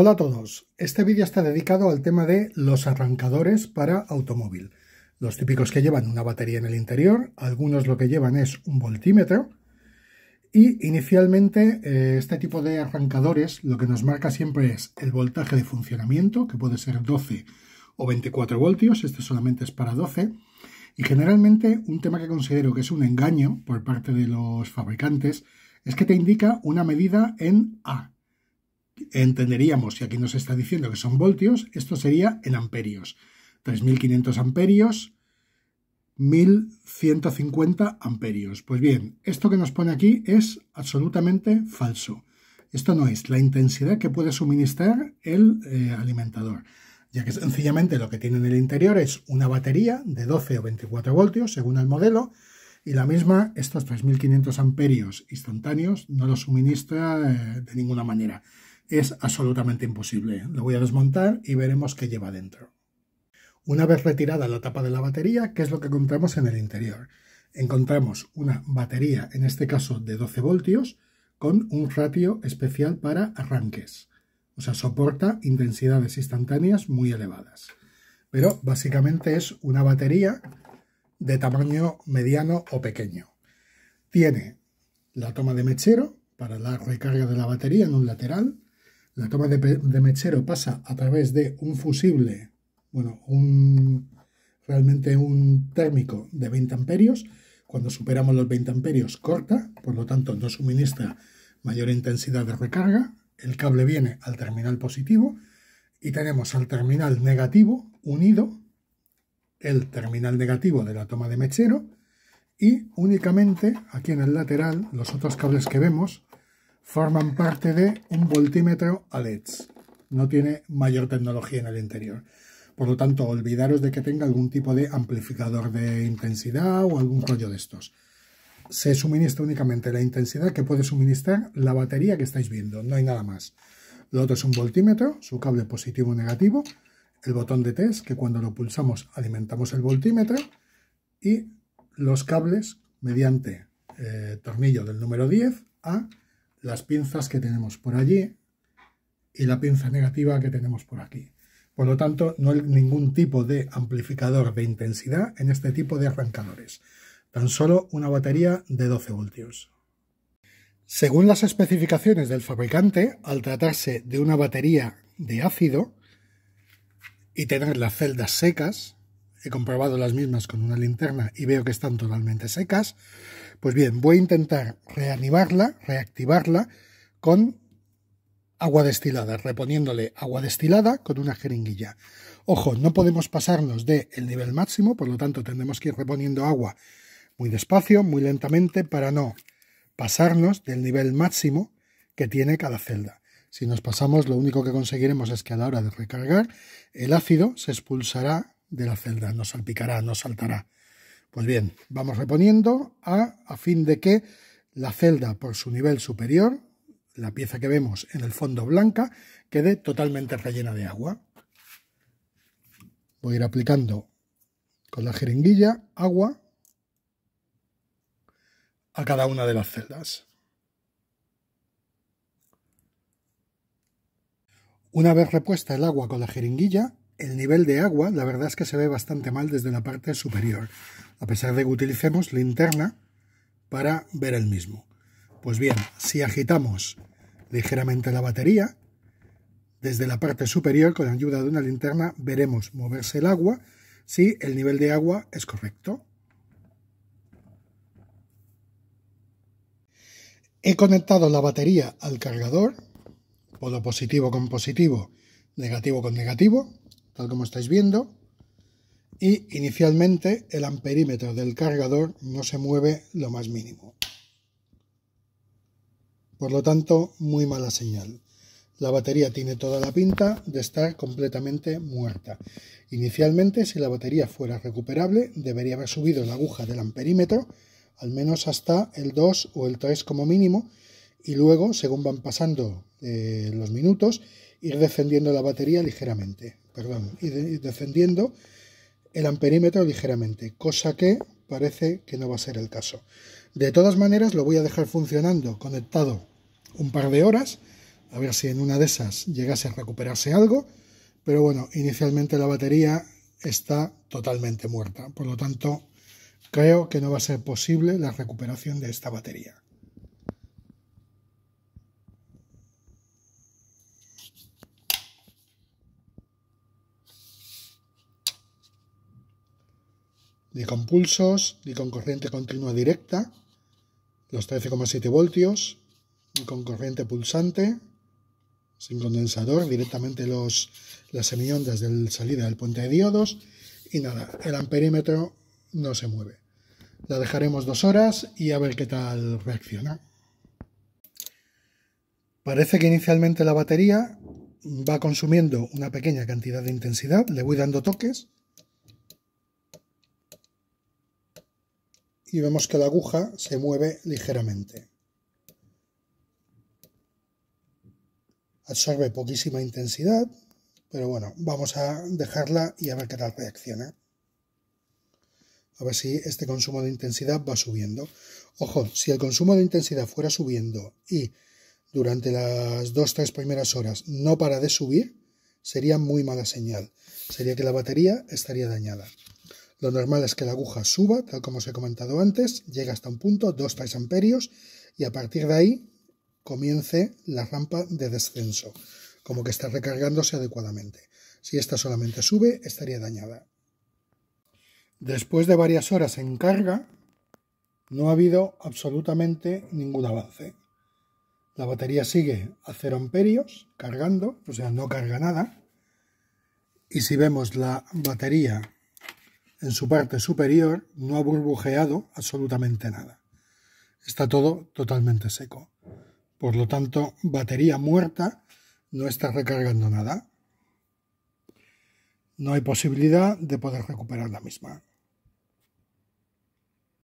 Hola a todos, este vídeo está dedicado al tema de los arrancadores para automóvil. Los típicos que llevan una batería en el interior, algunos lo que llevan es un voltímetro y inicialmente eh, este tipo de arrancadores lo que nos marca siempre es el voltaje de funcionamiento que puede ser 12 o 24 voltios, este solamente es para 12 y generalmente un tema que considero que es un engaño por parte de los fabricantes es que te indica una medida en A, entenderíamos, si aquí nos está diciendo que son voltios, esto sería en amperios. 3.500 amperios, 1.150 amperios. Pues bien, esto que nos pone aquí es absolutamente falso. Esto no es la intensidad que puede suministrar el eh, alimentador, ya que sencillamente lo que tiene en el interior es una batería de 12 o 24 voltios, según el modelo, y la misma, estos 3.500 amperios instantáneos, no los suministra eh, de ninguna manera es absolutamente imposible. Lo voy a desmontar y veremos qué lleva dentro. Una vez retirada la tapa de la batería, ¿qué es lo que encontramos en el interior? Encontramos una batería, en este caso de 12 voltios, con un ratio especial para arranques. O sea, soporta intensidades instantáneas muy elevadas. Pero básicamente es una batería de tamaño mediano o pequeño. Tiene la toma de mechero para la recarga de la batería en un lateral, la toma de, mechero pasa a través de un fusible, bueno, un, realmente un térmico de 20 amperios. Cuando superamos los 20 amperios corta, por lo tanto no suministra mayor intensidad de recarga. El cable viene al terminal positivo y tenemos al terminal negativo unido, el terminal negativo de la toma de mechero y únicamente aquí en el lateral los otros cables que vemos forman parte de un voltímetro a LEDs. No tiene mayor tecnología en el interior. Por lo tanto, olvidaros de que tenga algún tipo de amplificador de intensidad o algún rollo de estos. Se suministra únicamente la intensidad que puede suministrar la batería que estáis viendo, no hay nada más. Lo otro es un voltímetro, su cable positivo o negativo, el botón de test, que cuando lo pulsamos alimentamos el voltímetro, y los cables mediante eh, tornillo del número 10 a las pinzas que tenemos por allí y la pinza negativa que tenemos por aquí. Por lo tanto, no hay ningún tipo de amplificador de intensidad en este tipo de arrancadores. Tan solo una batería de 12 voltios. Según las especificaciones del fabricante, al tratarse de una batería de ácido y tener las celdas secas, he comprobado las mismas con una linterna y veo que están totalmente secas, pues bien, voy a intentar reanimarla, reactivarla con agua destilada, reponiéndole agua destilada con una jeringuilla. Ojo, no podemos pasarnos del nivel máximo, por lo tanto tendremos que ir reponiendo agua muy despacio, muy lentamente, para no pasarnos del nivel máximo que tiene cada celda. Si nos pasamos, lo único que conseguiremos es que a la hora de recargar, el ácido se expulsará de la celda, no salpicará, no saltará. Pues bien, vamos reponiendo a, a fin de que la celda por su nivel superior, la pieza que vemos en el fondo blanca, quede totalmente rellena de agua. Voy a ir aplicando con la jeringuilla agua a cada una de las celdas. Una vez repuesta el agua con la jeringuilla, el nivel de agua, la verdad es que se ve bastante mal desde la parte superior, a pesar de que utilicemos linterna para ver el mismo. Pues bien, si agitamos ligeramente la batería, desde la parte superior, con ayuda de una linterna, veremos moverse el agua si el nivel de agua es correcto. He conectado la batería al cargador, polo positivo con positivo, negativo con negativo, tal como estáis viendo, y inicialmente el amperímetro del cargador no se mueve lo más mínimo. Por lo tanto, muy mala señal. La batería tiene toda la pinta de estar completamente muerta. Inicialmente, si la batería fuera recuperable, debería haber subido la aguja del amperímetro al menos hasta el 2 o el 3 como mínimo, y luego, según van pasando eh, los minutos, ir descendiendo la batería ligeramente perdón, y, y descendiendo el amperímetro ligeramente, cosa que parece que no va a ser el caso. De todas maneras, lo voy a dejar funcionando, conectado un par de horas, a ver si en una de esas llegase a recuperarse algo, pero bueno, inicialmente la batería está totalmente muerta, por lo tanto, creo que no va a ser posible la recuperación de esta batería. ni con pulsos, ni con corriente continua directa, los 13,7 voltios, ni con corriente pulsante, sin condensador, directamente los, las semiondas de salida del puente de diodos, y nada, el amperímetro no se mueve. La dejaremos dos horas y a ver qué tal reacciona. Parece que inicialmente la batería va consumiendo una pequeña cantidad de intensidad, le voy dando toques, y vemos que la aguja se mueve ligeramente. Absorbe poquísima intensidad, pero bueno, vamos a dejarla y a ver qué tal reacciona. A ver si este consumo de intensidad va subiendo. Ojo, si el consumo de intensidad fuera subiendo y durante las 2 tres primeras horas no para de subir, sería muy mala señal. Sería que la batería estaría dañada. Lo normal es que la aguja suba, tal como os he comentado antes, llega hasta un punto, 2-3 amperios, y a partir de ahí comience la rampa de descenso, como que está recargándose adecuadamente. Si esta solamente sube, estaría dañada. Después de varias horas en carga, no ha habido absolutamente ningún avance. La batería sigue a 0 amperios cargando, o sea, no carga nada. Y si vemos la batería en su parte superior no ha burbujeado absolutamente nada. Está todo totalmente seco. Por lo tanto, batería muerta no está recargando nada. No hay posibilidad de poder recuperar la misma.